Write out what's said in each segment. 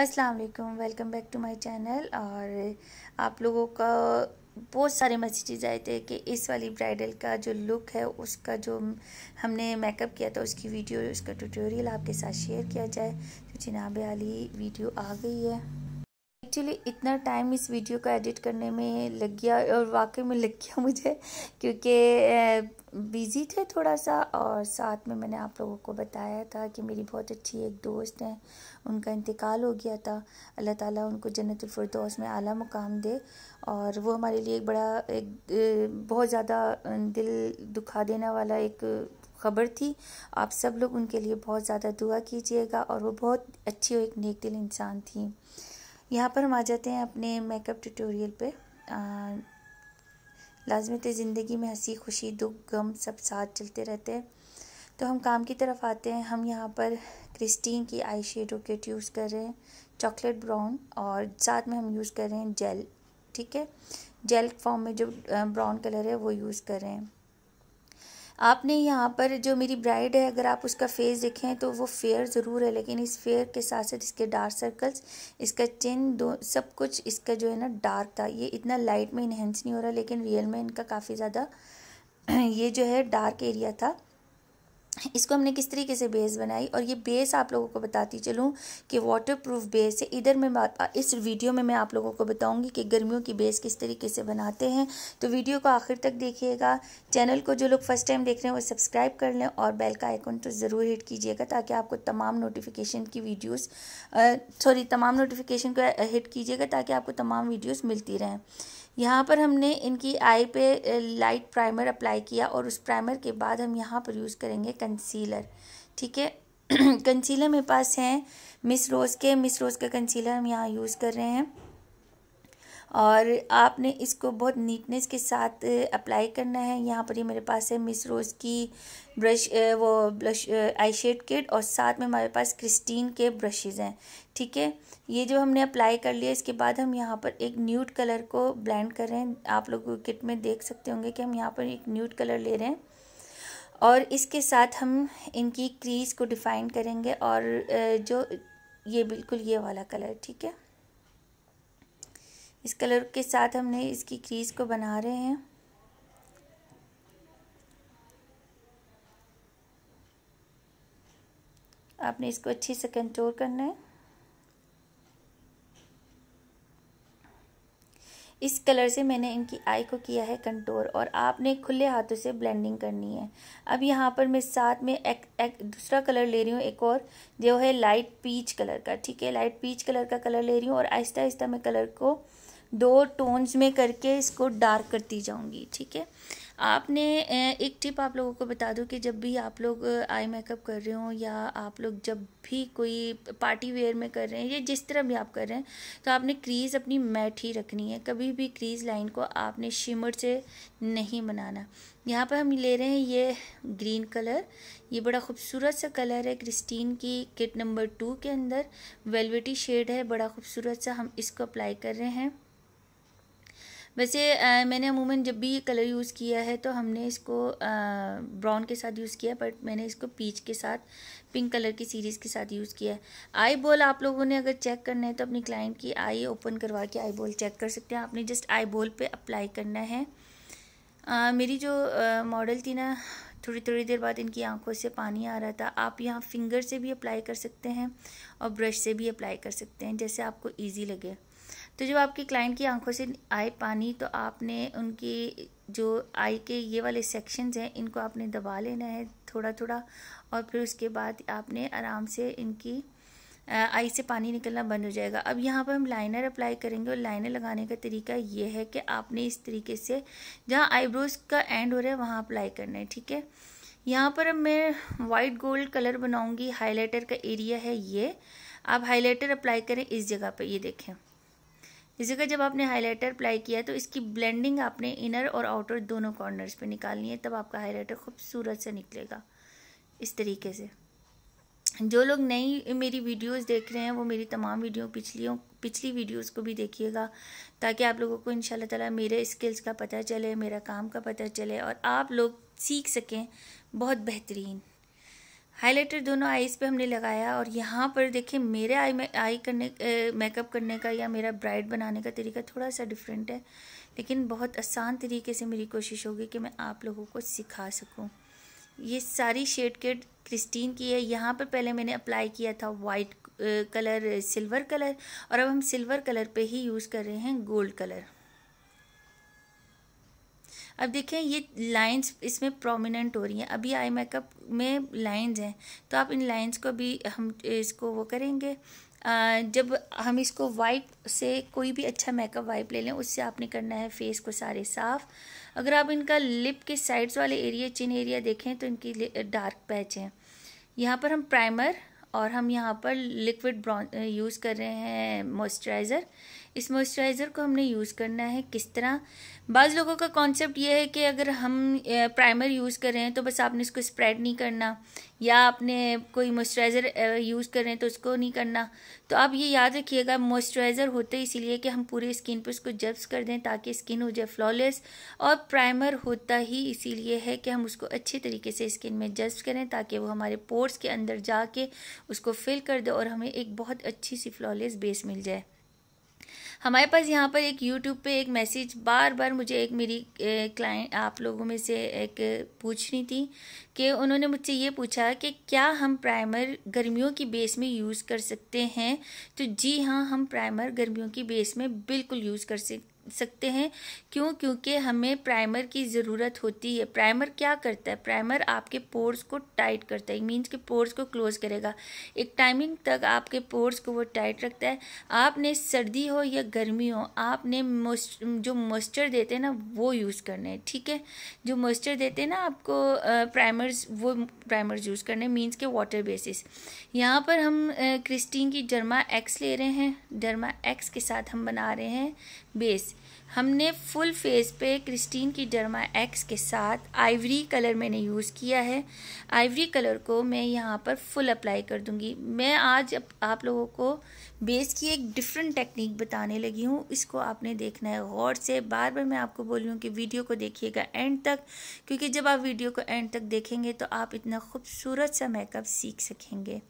अस्सलाम वालेकुम welcome back to my channel और आप लोगों का बहुत सारे मैसेजेज़ आए थे कि इस वाली ब्राइडल का जो लुक है उसका जो हमने मेकअप किया था उसकी वीडियो उसका ट्यूटोरियल आपके साथ शेयर किया जाए तो जनाब आली वीडियो आ गई है एक्चुअली इतना टाइम इस वीडियो का एडिट करने में लग गया और वाकई में लग गया मुझे क्योंकि बिज़ी थे थोड़ा सा और साथ में मैंने आप लोगों को बताया था कि मेरी बहुत अच्छी एक दोस्त हैं उनका इंतकाल हो गया था अल्लाह ताला उनको जन्नतफरदौस में आला मुकाम दे और वो हमारे लिए एक बड़ा एक बहुत ज़्यादा दिल दुखा देने वाला एक खबर थी आप सब लोग उनके लिए बहुत ज़्यादा दुआ कीजिएगा और वो बहुत अच्छी और एक नेक दिल इंसान थी यहाँ पर हम आ जाते हैं अपने मेकअप ट्यूटोरियल पर लाजमत तो ज़िंदगी में हंसी खुशी दुख गम सब साथ चलते रहते हैं तो हम काम की तरफ आते हैं हम यहाँ पर क्रिस्टीन की आई शेडो किट यूज़ कर रहे हैं चॉकलेट ब्राउन और साथ में हम यूज़ कर रहे हैं जेल ठीक है जेल फॉर्म में जो ब्राउन कलर है वो यूज़ कर रहे हैं आपने यहाँ पर जो मेरी ब्राइड है अगर आप उसका फेस देखें तो वो फेयर ज़रूर है लेकिन इस फेयर के साथ साथ इसके डार्क सर्कल्स इसका चिन दो सब कुछ इसका जो है ना डार्क था ये इतना लाइट में इन्हेंस नहीं हो रहा लेकिन रियल में इनका काफ़ी ज़्यादा ये जो है डार्क एरिया था इसको हमने किस तरीके से बेस बनाई और ये बेस आप लोगों को बताती चलूँ कि वाटर प्रूफ बेस है इधर मैं इस वीडियो में मैं आप लोगों को बताऊँगी कि गर्मियों की बेस किस तरीके से बनाते हैं तो वीडियो को आखिर तक देखिएगा चैनल को जो लोग फर्स्ट टाइम देख रहे हैं वो सब्सक्राइब कर लें और बेल का आइकन तो ज़रूर हिट कीजिएगा ताकि आपको तमाम नोटिफिकेशन की वीडियोज़ सॉरी तमाम नोटिफिकेशन को हिट कीजिएगा ताकि आपको तमाम वीडियोज़ मिलती रहें यहाँ पर हमने इनकी आई पे लाइट प्राइमर अप्लाई किया और उस प्राइमर के बाद हम यहाँ पर यूज़ करेंगे कंसीलर ठीक है कंसीलर मेरे पास हैं मिस रोज़ के मिस रोज़ का कंसीलर हम यहाँ यूज़ कर रहे हैं और आपने इसको बहुत नीटनेस के साथ अप्लाई करना है यहाँ पर ये मेरे पास है मिस रोज़ की ब्रश वो ब्लश आई शेड किट और साथ में हमारे पास क्रिस्टीन के ब्रशेज़ हैं ठीक है ये जो हमने अप्लाई कर लिया इसके बाद हम यहाँ पर एक न्यूट कलर को ब्लेंड कर रहे हैं आप लोग किट में देख सकते होंगे कि हम यहाँ पर एक न्यूट कलर ले रहे हैं और इसके साथ हम इनकी क्रीज़ को डिफ़ाइन करेंगे और जो ये बिल्कुल ये वाला कलर ठीक है इस कलर के साथ हमने इसकी क्रीज को बना रहे हैं आपने इसको अच्छे से कंट्रोल करना है इस कलर से मैंने इनकी आई को किया है कंटोर और आपने खुले हाथों से ब्लेंडिंग करनी है अब यहाँ पर मैं साथ में एक एक दूसरा कलर ले रही हूँ एक और जो है लाइट पीच कलर का ठीक है लाइट पीच कलर का कलर ले रही हूँ और आहिस्ता आहिस्ता मैं कलर को दो टोन्स में करके इसको डार्क करती जाऊँगी ठीक है आपने एक टिप आप लोगों को बता दूं कि जब भी आप लोग आई मेकअप कर रहे हो या आप लोग जब भी कोई पार्टी वेयर में कर रहे हैं या जिस तरह भी आप कर रहे हैं तो आपने क्रीज़ अपनी मैट ही रखनी है कभी भी क्रीज़ लाइन को आपने शिमर से नहीं बनाना यहाँ पर हम ले रहे हैं ये ग्रीन कलर ये बड़ा खूबसूरत सा कलर है क्रिस्टीन की किट नंबर टू के अंदर वेलवेटी शेड है बड़ा खूबसूरत सा हम इसको अप्लाई कर रहे हैं वैसे आ, मैंने अमूमन जब भी ये कलर यूज़ किया है तो हमने इसको ब्राउन के साथ यूज़ किया बट मैंने इसको पीच के साथ पिंक कलर की सीरीज़ के साथ यूज़ किया है आई बॉल आप लोगों ने अगर चेक करना है तो अपनी क्लाइंट की आई ओपन करवा के आई बॉल चेक कर सकते हैं आपने जस्ट आई बॉल पर अप्लाई करना है आ, मेरी जो मॉडल थी ना थोड़ी थोड़ी देर बाद इनकी आंखों से पानी आ रहा था आप यहाँ फिंगर से भी अप्लाई कर सकते हैं और ब्रश से भी अप्लाई कर सकते हैं जैसे आपको ईजी लगे तो जब आपके क्लाइंट की आंखों से आए पानी तो आपने उनकी जो आई के ये वाले सेक्शंस हैं इनको आपने दबा लेना है थोड़ा थोड़ा और फिर उसके बाद आपने आराम से इनकी आई से पानी निकलना बंद हो जाएगा अब यहाँ पर हम लाइनर अप्लाई करेंगे और लाइनर लगाने का तरीका ये है कि आपने इस तरीके से जहाँ आईब्रोज का एंड हो रहा है वहाँ अप्लाई करना है ठीक है यहाँ पर अब मैं वाइट गोल्ड कलर बनाऊँगी हाईलाइटर का एरिया है ये आप हाईलाइटर अप्लाई करें इस जगह पर ये देखें इसी का जब आपने हाइलाइटर अप्लाई किया है तो इसकी ब्लेंडिंग आपने इनर और आउटर दोनों कॉर्नर्स पे निकालनी है तब आपका हाइलाइटर खूबसूरत से निकलेगा इस तरीके से जो लोग नई मेरी वीडियोस देख रहे हैं वो मेरी तमाम वीडियो पिछलियों पिछली वीडियोस को भी देखिएगा ताकि आप लोगों को इन ताला मेरे स्किल्स का पता चले मेरा काम का पता चले और आप लोग सीख सकें बहुत बेहतरीन हाइलाइटर दोनों आईज पे हमने लगाया और यहाँ पर देखिए मेरे आई में आई करने मेकअप करने का या मेरा ब्राइड बनाने का तरीका थोड़ा सा डिफरेंट है लेकिन बहुत आसान तरीके से मेरी कोशिश होगी कि मैं आप लोगों को सिखा सकूँ ये सारी शेड किट क्रिस्टीन की है यहाँ पर पहले मैंने अप्लाई किया था वाइट कलर सिल्वर कलर और अब हम सिल्वर कलर पे ही यूज़ कर रहे हैं गोल्ड कलर अब देखें ये लाइंस इसमें प्रोमिनेंट हो रही हैं अभी आई मेकअप में लाइंस हैं तो आप इन लाइंस को भी हम इसको वो करेंगे जब हम इसको वाइप से कोई भी अच्छा मेकअप वाइप ले लें उससे आपने करना है फेस को सारे साफ अगर आप इनका लिप के साइड्स वाले एरिया चिन एरिया देखें तो इनकी डार्क पैच हैं यहाँ पर हम प्राइमर और हम यहाँ पर लिक्विड ब्रॉन्ज यूज़ कर रहे हैं मॉइस्चराइज़र इस मॉइस्चराइज़र को हमने यूज़ करना है किस तरह बाज़ लोगों का कॉन्सेप्ट ये है कि अगर हम प्राइमर यूज़ कर रहे हैं तो बस आपने इसको स्प्रेड नहीं करना या आपने कोई मॉइस्चराइज़र यूज़ कर रहे हैं तो उसको नहीं करना तो आप ये याद रखिएगा मॉइस्चराइज़र होते इसीलिए कि हम पूरी स्किन पर उसको जब्स कर दें ताकि स्किन हो जाए फ्लॉलेस और प्राइमर होता ही इसीलिए है कि हम उसको अच्छे तरीके से स्किन में जब्स करें ताकि वो हमारे पोर्ट्स के अंदर जाके उसको फिल कर दे और हमें एक बहुत अच्छी सी फ्लॉलेस बेस मिल जाए हमारे पास यहाँ पर एक यूट्यूब पे एक मैसेज बार बार मुझे एक मेरी क्लाइंट आप लोगों में से एक पूछनी थी कि उन्होंने मुझसे ये पूछा कि क्या हम प्राइमर गर्मियों की बेस में यूज़ कर सकते हैं तो जी हाँ हम प्राइमर गर्मियों की बेस में बिल्कुल यूज़ कर सकते सकते हैं क्यों क्योंकि हमें प्राइमर की ज़रूरत होती है प्राइमर क्या करता है प्राइमर आपके पोर्स को टाइट करता है मीन्स के पोर्स को क्लोज करेगा एक टाइमिंग तक आपके पोर्स को वो टाइट रखता है आपने सर्दी हो या गर्मी हो आपने मोस्ट जो मॉइस्चर देते हैं ना वो यूज़ करना है ठीक है जो मॉइस्चर देते हैं ना आपको प्राइमर्स वो प्राइमर्स यूज़ करने मीन्स के वाटर बेसिस यहाँ पर हम क्रिस्टीन की डरमा एक्स ले रहे हैं डरमा एक्स के साथ हम बना रहे हैं बेस हमने फुल फेस पे क्रिस्टीन की डर्मा एक्स के साथ आइवरी कलर मैंने यूज़ किया है आइवरी कलर को मैं यहाँ पर फुल अप्लाई कर दूँगी मैं आज आप लोगों को बेस की एक डिफरेंट टेक्निक बताने लगी हूँ इसको आपने देखना है गौर से बार बार मैं आपको बोल रही हूँ कि वीडियो को देखिएगा एंड तक क्योंकि जब आप वीडियो को एंड तक देखेंगे तो आप इतना खूबसूरत सा मेकअप सीख सकेंगे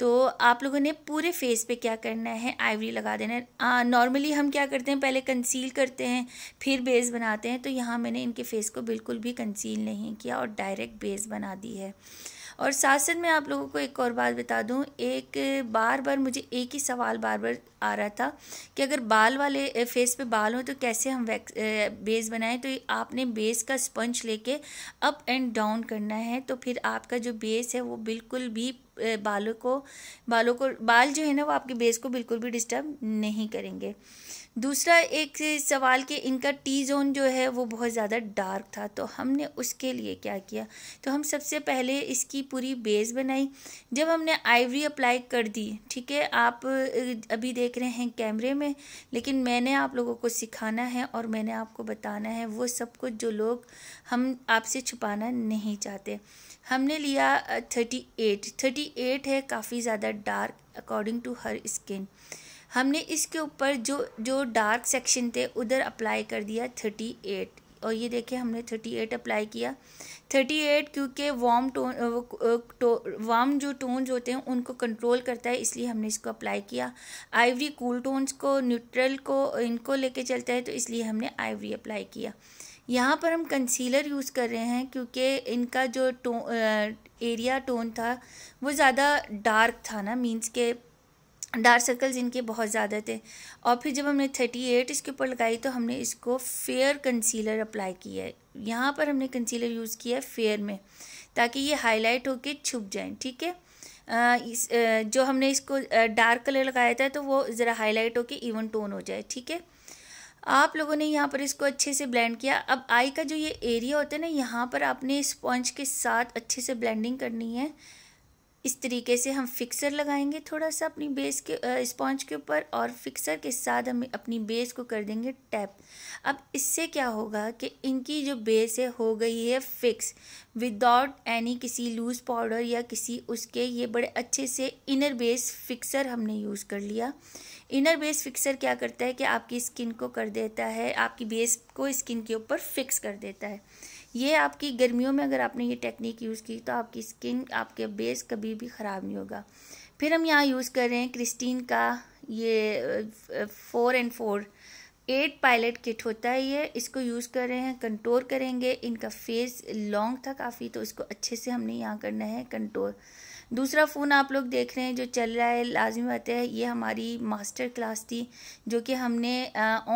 तो आप लोगों ने पूरे फेस पे क्या करना है आइवरी लगा देना है नॉर्मली हम क्या करते हैं पहले कंसील करते हैं फिर बेस बनाते हैं तो यहाँ मैंने इनके फेस को बिल्कुल भी कंसील नहीं किया और डायरेक्ट बेस बना दी है और साथ साथ मैं आप लोगों को एक और बात बता दूं एक बार बार मुझे एक ही सवाल बार बार आ रहा था कि अगर बाल वाले फेस पे बाल हो तो कैसे हम वैक्स बेस बनाएं तो आपने बेस का स्पंज लेके अप एंड डाउन करना है तो फिर आपका जो बेस है वो बिल्कुल भी बालों को बालों को बाल जो है ना वो आपके बेस को बिल्कुल भी डिस्टर्ब नहीं करेंगे दूसरा एक सवाल कि इनका टी जोन जो है वो बहुत ज़्यादा डार्क था तो हमने उसके लिए क्या किया तो हम सबसे पहले इसकी पूरी बेस बनाई जब हमने आइवरी अप्लाई कर दी ठीक है आप अभी देख रहे हैं कैमरे में लेकिन मैंने आप लोगों को सिखाना है और मैंने आपको बताना है वो सब कुछ जो लोग हम आपसे छुपाना नहीं चाहते हमने लिया थर्टी एट थर्टी एट है काफ़ी ज़्यादा डार्क अकॉर्डिंग टू हर स्किन हमने इसके ऊपर जो जो डार्क सेक्शन थे उधर अप्लाई कर दिया थर्टी एट और ये देखिए हमने थर्टी एट अप्लाई किया थर्टी एट क्योंकि वार्म टोन वार्म जो टोन्स होते हैं उनको कंट्रोल करता है इसलिए हमने इसको अप्लाई किया आइवरी कूल टोन्स को न्यूट्रल को इनको लेके चलता है तो इसलिए हमने आइवरी अप्लाई किया यहाँ पर हम कंसीलर यूज़ कर रहे हैं क्योंकि इनका जो टो एरिया टोन था वो ज़्यादा डार्क था ना मींस के डार्क सर्कल्स इनके बहुत ज़्यादा थे और फिर जब हमने थर्टी एट इसके ऊपर लगाई तो हमने इसको फेयर कंसीलर अप्लाई किया है यहाँ पर हमने कंसीलर यूज़ किया है फेयर में ताकि ये हाईलाइट होके छुप जाए ठीक है इस जो हमने इसको डार्क कलर लगाया था तो वो ज़रा हाईलाइट होके इवन टोन हो जाए ठीक है आप लोगों ने यहाँ पर इसको अच्छे से ब्लेंड किया अब आई का जो ये एरिया होता है ना यहाँ पर आपने स्पॉन्ज के साथ अच्छे से ब्लेंडिंग करनी है इस तरीके से हम फिक्सर लगाएंगे थोड़ा सा अपनी बेस के स्पॉन्ज के ऊपर और फिक्सर के साथ हम अपनी बेस को कर देंगे टैप अब इससे क्या होगा कि इनकी जो बेस है हो गई है फिक्स विदाउट एनी किसी लूज़ पाउडर या किसी उसके ये बड़े अच्छे से इनर बेस फिक्सर हमने यूज़ कर लिया इनर बेस फिक्सर क्या करता है कि आपकी स्किन को कर देता है आपकी बेस को स्किन के ऊपर फिक्स कर देता है ये आपकी गर्मियों में अगर आपने ये टेक्निक यूज़ की तो आपकी स्किन आपके बेस कभी भी ख़राब नहीं होगा फिर हम यहाँ यूज़ कर रहे हैं क्रिस्टीन का ये four and four eight pilot kit होता है ये इसको यूज़ कर रहे हैं कंट्रोल करेंगे इनका फेस लॉन्ग था काफ़ी तो इसको अच्छे से हमने यहाँ करना है कंट्रोल दूसरा फ़ोन आप लोग देख रहे हैं जो चल रहा है लाजमी बात है ये हमारी मास्टर क्लास थी जो कि हमने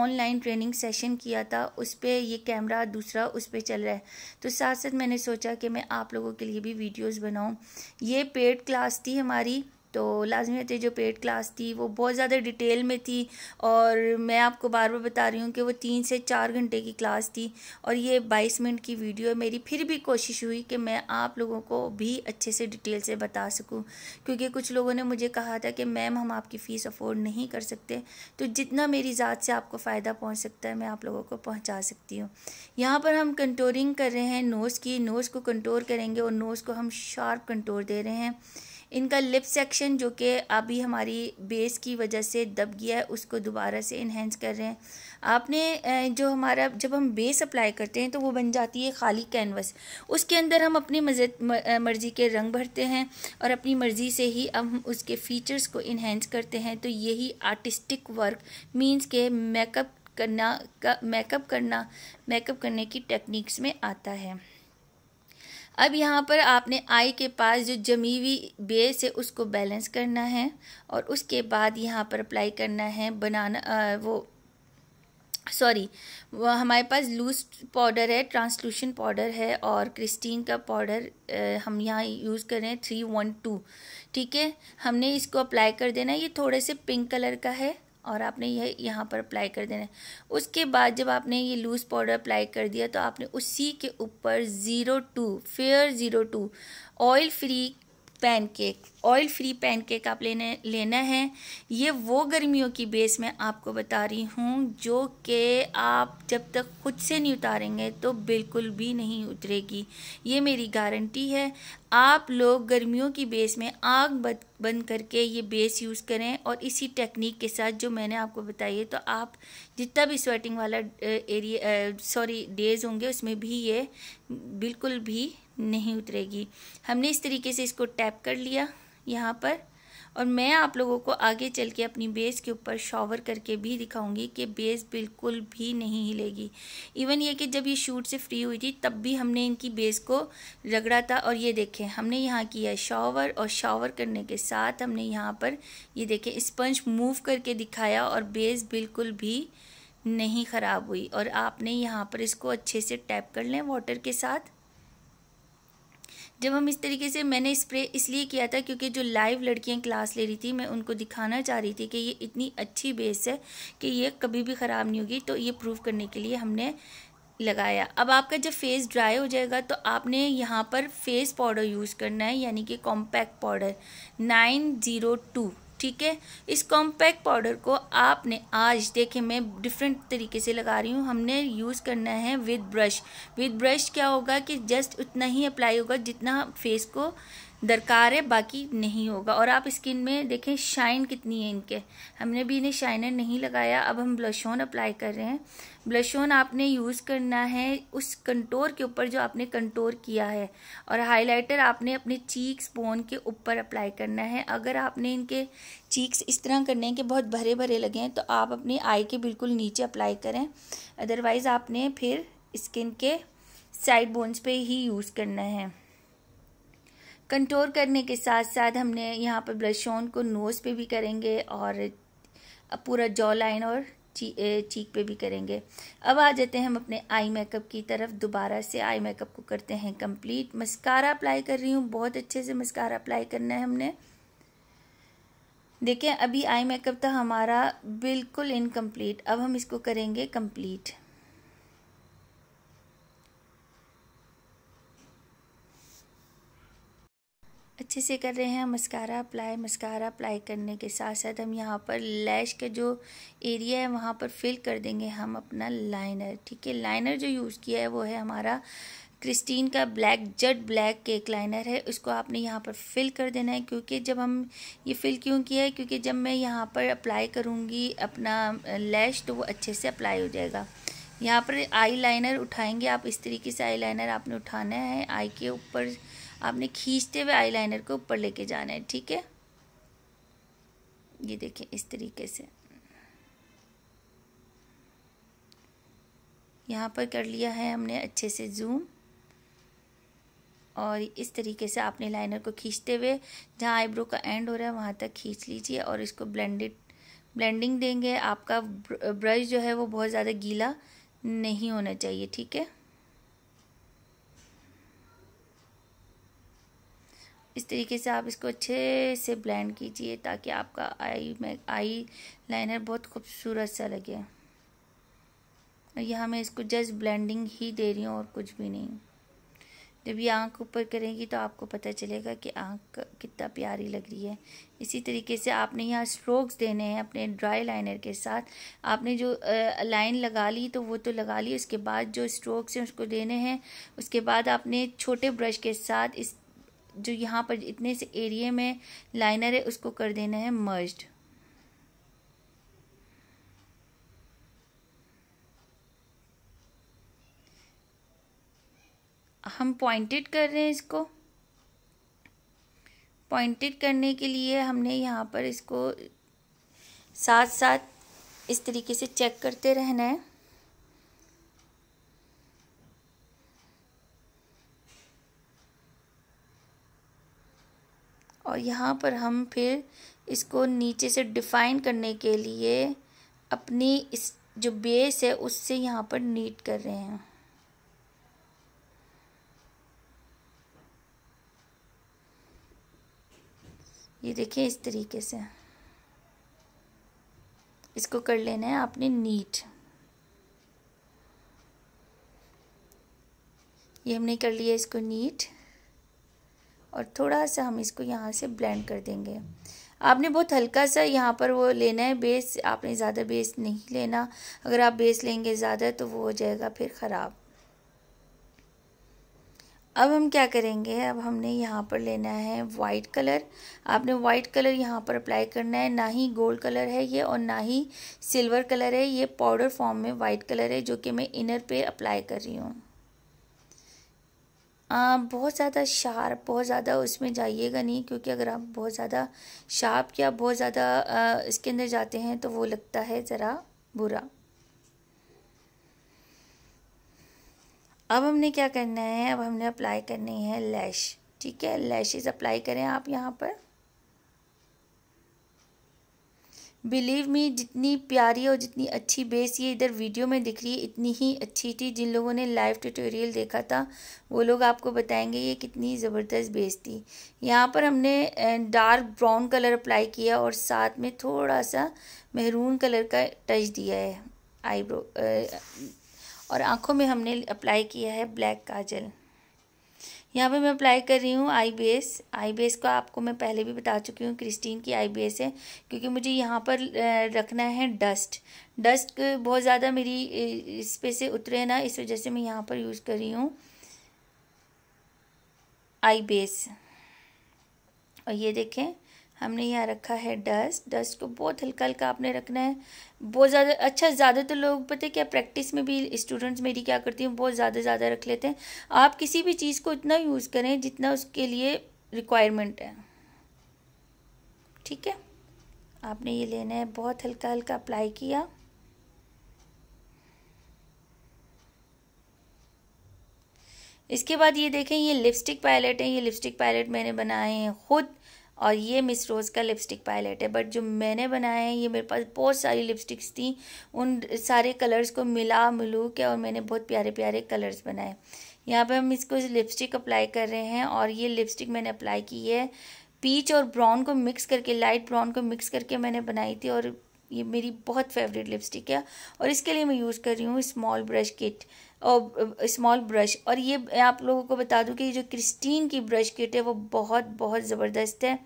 ऑनलाइन ट्रेनिंग सेशन किया था उस पर ये कैमरा दूसरा उस पर चल रहा है तो साथ साथ मैंने सोचा कि मैं आप लोगों के लिए भी वीडियोज़ बनाऊँ ये पेड क्लास थी हमारी तो लाजमियत जो पेड क्लास थी वो बहुत ज़्यादा डिटेल में थी और मैं आपको बार बार बता रही हूँ कि वो तीन से चार घंटे की क्लास थी और ये बाईस मिनट की वीडियो है मेरी फिर भी कोशिश हुई कि मैं आप लोगों को भी अच्छे से डिटेल से बता सकूँ क्योंकि कुछ लोगों ने मुझे कहा था कि मैम हम आपकी फ़ीस अफोर्ड नहीं कर सकते तो जितना मेरी ज़ात से आपको फ़ायदा पहुँच सकता है मैं आप लोगों को पहुँचा सकती हूँ यहाँ पर हम कंटोरिंग कर रहे हैं नोज़ की नोज़ को कंटोर करेंगे और नोज़ को हम शार्प कंटोर दे रहे हैं इनका लिप सेक्शन जो कि अभी हमारी बेस की वजह से दब गया है उसको दोबारा से इन्हेंस कर रहे हैं आपने जो हमारा जब हम बेस अप्लाई करते हैं तो वो बन जाती है खाली कैनवस उसके अंदर हम अपनी मर्ज़ी के रंग भरते हैं और अपनी मर्ज़ी से ही हम उसके फ़ीचर्स को इन्हेंस करते हैं तो यही आर्टिस्टिक वर्क मीन्स के मेकअप करना का मेकअप करना मेकअप करने की टेक्निक्स में आता है अब यहाँ पर आपने आई के पास जो जमीवी बेस है उसको बैलेंस करना है और उसके बाद यहाँ पर अप्लाई करना है बनाना आ, वो सॉरी हमारे पास लूज पाउडर है ट्रांसलूशन पाउडर है और क्रिस्टीन का पाउडर हम यहाँ यूज़ कर रहे हैं थ्री वन टू ठीक है हमने इसको अप्लाई कर देना ये थोड़े से पिंक कलर का है और आपने यह यहाँ पर अप्लाई कर देना है उसके बाद जब आपने ये लूज़ पाउडर अप्लाई कर दिया तो आपने उसी के ऊपर zero two fair zero two oil free pancake oil free pancake आप लेने लेना है ये वो गर्मियों की बेस मैं आपको बता रही हूँ जो कि आप जब तक खुद से नहीं उतारेंगे तो बिल्कुल भी नहीं उतरेगी ये मेरी गारंटी है आप लोग गर्मियों की बेस में आग बद, बंद करके ये बेस यूज़ करें और इसी टेक्निक के साथ जो मैंने आपको बताई है तो आप जितना भी स्वेटिंग वाला एरिया सॉरी डेज होंगे उसमें भी ये बिल्कुल भी नहीं उतरेगी हमने इस तरीके से इसको टैप कर लिया यहाँ पर और मैं आप लोगों को आगे चल के अपनी बेस के ऊपर शॉवर करके भी दिखाऊंगी कि बेस बिल्कुल भी नहीं हिलेगी इवन ये कि जब ये शूट से फ्री हुई थी तब भी हमने इनकी बेस को रगड़ा था और ये देखें हमने यहाँ किया शॉवर और शॉवर करने के साथ हमने यहाँ पर ये देखें स्पंज मूव करके दिखाया और बेस बिल्कुल भी नहीं ख़राब हुई और आपने यहाँ पर इसको अच्छे से टैप कर लें वाटर के साथ जब हम इस तरीके से मैंने स्प्रे इसलिए किया था क्योंकि जो लाइव लड़कियां क्लास ले रही थी मैं उनको दिखाना चाह रही थी कि ये इतनी अच्छी बेस है कि ये कभी भी ख़राब नहीं होगी तो ये प्रूव करने के लिए हमने लगाया अब आपका जब फेस ड्राई हो जाएगा तो आपने यहाँ पर फेस पाउडर यूज़ करना है यानी कि compact powder nine zero two ठीक है इस कॉम्पैक्ट पाउडर को आपने आज देखे मैं डिफरेंट तरीके से लगा रही हूँ हमने यूज़ करना है विद ब्रश विद ब्रश क्या होगा कि जस्ट उतना ही अप्लाई होगा जितना फेस को दरकार है बाकी नहीं होगा और आप स्किन में देखें शाइन कितनी है इनके हमने भी इन्हें शाइनर नहीं लगाया अब हम ब्लश ऑन अप्लाई कर रहे हैं ब्लश ऑन आपने यूज़ करना है उस कंटोर के ऊपर जो आपने कंटोर किया है और हाइलाइटर आपने अपने चीक्स बोन के ऊपर अप्लाई करना है अगर आपने इनके चीक्स इस तरह करने हैं कि बहुत भरे भरे लगे हैं तो आप अपने आई के बिल्कुल नीचे अप्लाई करें अदरवाइज़ आपने फिर स्किन के साइड बोन्स पे ही यूज़ करना है कंटोर करने के साथ साथ हमने यहाँ पर ब्लश ऑन को नोज़ पे भी करेंगे और पूरा जॉ लाइन और चीक पे भी करेंगे अब आ जाते हैं हम अपने आई मेकअप की तरफ दोबारा से आई मेकअप को करते हैं कंप्लीट मस्कारा अप्लाई कर रही हूँ बहुत अच्छे से मस्कारा अप्लाई करना है हमने देखें अभी आई मेकअप था हमारा बिल्कुल इनकम्प्लीट अब हम इसको करेंगे कंप्लीट अच्छे से कर रहे हैं मस्कारा अप्लाई मस्कारा अप्लाई करने के साथ साथ हम यहाँ पर लैश का जो एरिया है वहाँ पर फिल कर देंगे हम अपना लाइनर ठीक है लाइनर जो यूज़ किया है वो है हमारा क्रिस्टीन का black jet black cake liner है उसको आपने यहाँ पर फिल कर देना है क्योंकि जब हम ये फिल क्यों किया है क्योंकि जब मैं यहाँ पर अप्लाई करूँगी अपना लैश तो वो अच्छे से अप्लाई हो जाएगा यहाँ पर आई लाइनर उठाएंगे आप इस तरीके से आई लाइनर आपने उठाना है आई के ऊपर आपने खींचते हुए आईलाइनर को ऊपर लेके जाना है ठीक है ये देखें इस तरीके से यहाँ पर कर लिया है हमने अच्छे से जूम और इस तरीके से आपने लाइनर को खींचते हुए जहाँ आईब्रो का एंड हो रहा है वहाँ तक खींच लीजिए और इसको ब्लेंडेड ब्लेंडिंग देंगे आपका ब्रश जो है वो बहुत ज़्यादा गीला नहीं होना चाहिए ठीक है इस तरीके से आप इसको अच्छे से ब्लेंड कीजिए ताकि आपका आई में आई लाइनर बहुत खूबसूरत सा लगे और यहाँ मैं इसको जस्ट ब्लेंडिंग ही दे रही हूँ और कुछ भी नहीं जब ये आँख ऊपर करेंगी तो आपको पता चलेगा कि आँख कितना प्यारी लग रही है इसी तरीके से आपने यहाँ स्ट्रोक्स देने हैं अपने ड्राई लाइनर के साथ आपने जो लाइन लगा ली तो वो तो लगा ली उसके बाद जो स्ट्रोक्स हैं उसको देने हैं उसके बाद आपने छोटे ब्रश के साथ इस जो यहाँ पर इतने से एरिए में लाइनर है उसको कर देना है मर्ज्ड हम पॉइंटेड कर रहे हैं इसको पॉइंटेड करने के लिए हमने यहाँ पर इसको साथ साथ इस तरीके से चेक करते रहना है और यहाँ पर हम फिर इसको नीचे से डिफ़ाइन करने के लिए अपनी इस जो बेस है उससे यहाँ पर नीट कर रहे हैं ये देखिए इस तरीके से इसको कर लेना है आपने नीट ये हमने कर लिया इसको नीट और थोड़ा सा हम इसको यहाँ से ब्लेंड कर देंगे आपने बहुत हल्का सा यहाँ पर वो लेना है बेस आपने ज़्यादा बेस नहीं लेना अगर आप बेस लेंगे ज़्यादा तो वो हो जाएगा फिर ख़राब अब हम क्या करेंगे अब हमने यहाँ पर लेना है वाइट कलर आपने वाइट कलर यहाँ पर अप्लाई करना है ना ही गोल्ड कलर है ये और ना ही सिल्वर कलर है ये पाउडर फॉर्म में वाइट कलर है जो कि मैं इनर पे अप्लाई कर रही हूँ बहुत ज़्यादा शार्प बहुत ज़्यादा उसमें जाइएगा नहीं क्योंकि अगर आप बहुत ज़्यादा शार्प या बहुत ज़्यादा इसके अंदर जाते हैं तो वो लगता है ज़रा बुरा अब हमने क्या करना है अब हमने अप्लाई करनी है लैश ठीक है लैशेज़ अप्लाई करें आप यहाँ पर बिलीव मी जितनी प्यारी और जितनी अच्छी बेस ये इधर वीडियो में दिख रही है इतनी ही अच्छी थी जिन लोगों ने लाइव ट्यूटोरियल देखा था वो लोग आपको बताएंगे ये कितनी ज़बरदस्त बेस थी यहाँ पर हमने डार्क ब्राउन कलर अप्लाई किया और साथ में थोड़ा सा मेहरून कलर का टच दिया है आईब्रो और आँखों में हमने अप्लाई किया है ब्लैक काजल यहाँ पे मैं अप्लाई कर रही हूँ I B S I B S का आपको मैं पहले भी बता चुकी हूँ क्रिस्टीन की आई बी एस है क्योंकि मुझे यहाँ पर रखना है डस्ट डस्ट बहुत ज़्यादा मेरी इस पे से उतरे ना इस वजह से मैं यहाँ पर यूज़ कर रही हूँ आई बेस और ये देखें हमने यहाँ रखा है डस्ट डस्ट को बहुत हल्का हल्का आपने रखना है बहुत ज़्यादा अच्छा ज़्यादातर तो लोग पता है क्या प्रैक्टिस में भी स्टूडेंट्स मेरी क्या करती हूँ बहुत ज़्यादा ज़्यादा रख लेते हैं आप किसी भी चीज़ को इतना यूज़ करें जितना उसके लिए रिक्वायरमेंट है ठीक है आपने ये लेना है बहुत हल्का हल्का अप्लाई किया इसके बाद ये देखें ये लिपस्टिक पैलेट हैं ये लिपस्टिक पैलेट मैंने बनाए हैं ख़ुद और ये मिस रोज़ का लिपस्टिक पायलट है बट जो मैंने बनाया है ये मेरे पास बहुत सारी लिपस्टिक्स थी उन सारे कलर्स को मिला मिलू के और मैंने बहुत प्यारे प्यारे कलर्स बनाए यहाँ पे हम इसको लिपस्टिक अप्लाई कर रहे हैं और ये लिपस्टिक मैंने अप्लाई की है पीच और ब्राउन को मिक्स करके लाइट ब्राउन को मिक्स करके मैंने बनाई थी और ये मेरी बहुत फेवरेट लिपस्टिक है और इसके लिए मैं यूज़ कर रही हूँ स्मॉल ब्रश किट और स्मॉल ब्रश और ये मैं आप लोगों को बता दूँ कि ये जो क्रिस्टीन की ब्रश किट है वो बहुत बहुत ज़बरदस्त है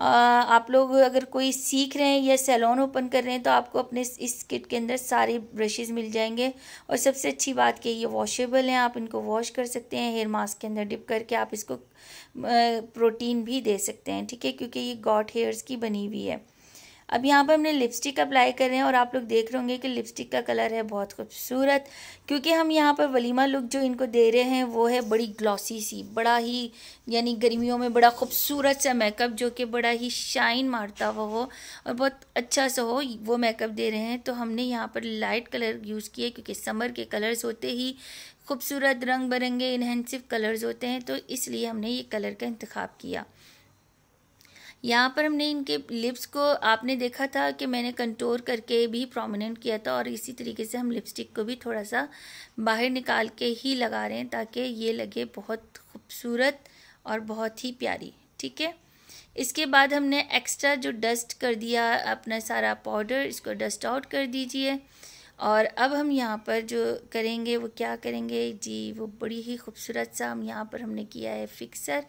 आप लोग अगर कोई सीख रहे हैं या सैलून ओपन कर रहे हैं तो आपको अपने इस किट के अंदर सारे ब्रशेस मिल जाएंगे और सबसे अच्छी बात कि ये वॉशेबल हैं आप इनको वॉश कर सकते हैं हेयर मास्क के अंदर डिप करके आप इसको प्रोटीन भी दे सकते हैं ठीक है क्योंकि ये गॉट हेयर्स की बनी हुई है अब यहाँ पर हमने लिपस्टिक अप्लाई कर रहे हैं और आप लोग देख रहे होंगे कि लिपस्टिक का कलर है बहुत खूबसूरत क्योंकि हम यहाँ पर वलीमा लुक जो इनको दे रहे हैं वो है बड़ी ग्लॉसी सी बड़ा ही यानी गर्मियों में बड़ा खूबसूरत सा मेकअप जो कि बड़ा ही शाइन मारता हुआ हो और बहुत अच्छा सा हो वो मेकअप दे रहे हैं तो हमने यहाँ पर लाइट कलर यूज़ किए क्योंकि समर के कलर्स होते ही खूबसूरत रंग बिरंगे इन्हेंसिव कलर्स होते हैं तो इसलिए हमने ये कलर का इंतखा किया यहाँ पर हमने इनके लिप्स को आपने देखा था कि मैंने कंटोर करके भी प्रोमिनेंट किया था और इसी तरीके से हम लिपस्टिक को भी थोड़ा सा बाहर निकाल के ही लगा रहे हैं ताकि ये लगे बहुत खूबसूरत और बहुत ही प्यारी ठीक है इसके बाद हमने एक्स्ट्रा जो डस्ट कर दिया अपना सारा पाउडर इसको डस्ट आउट कर दीजिए और अब हम यहाँ पर जो करेंगे वो क्या करेंगे जी वो बड़ी ही खूबसूरत सा हम यहाँ पर हमने किया है फिक्सर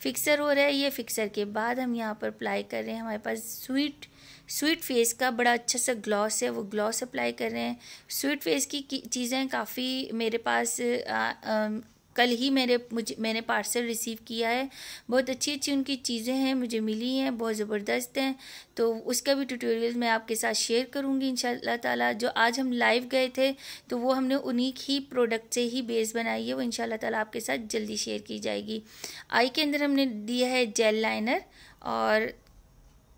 फिक्सर हो रहा है ये फिक्सर के बाद हम यहाँ पर अप्लाई कर रहे हैं हमारे पास स्वीट स्वीट फेस का बड़ा अच्छा सा ग्लॉस है वो ग्लॉस अप्लाई कर रहे हैं स्वीट फेस की चीज़ें काफ़ी मेरे पास आ, आ, कल ही मेरे मुझे मैंने पार्सल रिसीव किया है बहुत अच्छी अच्छी उनकी चीज़ें हैं मुझे मिली हैं बहुत ज़बरदस्त हैं तो उसका भी ट्यूटोरियल मैं आपके साथ शेयर करूँगी इन ताला जो आज हम लाइव गए थे तो वो हमने उन्हीं ही प्रोडक्ट से ही बेस बनाई है वो इन ताला आपके साथ जल्दी शेयर की जाएगी आई के अंदर हमने दिया है जेल लाइनर और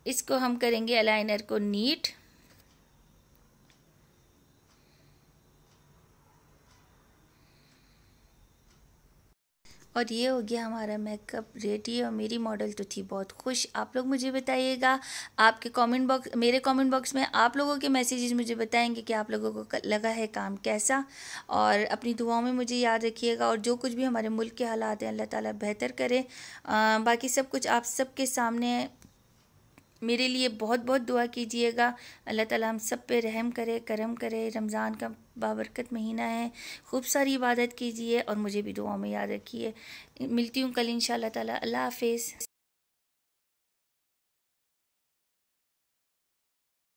इसको हम करेंगे अलाइनर को नीट और ये हो गया हमारा मेकअप रेडी और मेरी मॉडल तो थी बहुत खुश आप लोग मुझे बताइएगा आपके कमेंट बॉक्स मेरे कमेंट बॉक्स में आप लोगों के मैसेजेस मुझे बताएंगे कि आप लोगों को लगा है काम कैसा और अपनी दुआओं में मुझे याद रखिएगा और जो कुछ भी हमारे मुल्क के हालात हैं अल्लाह ताला बेहतर करे बाकी सब कुछ आप सबके सामने मेरे लिए बहुत बहुत दुआ कीजिएगा अल्लाह ताला हम सब पे रहम करे करम करे रमज़ान का बाबरकत महीना है खूब सारी इबादत कीजिए और मुझे भी दुआओं में याद रखिए मिलती हूँ कल इन ताला अल्लाह हाफिज़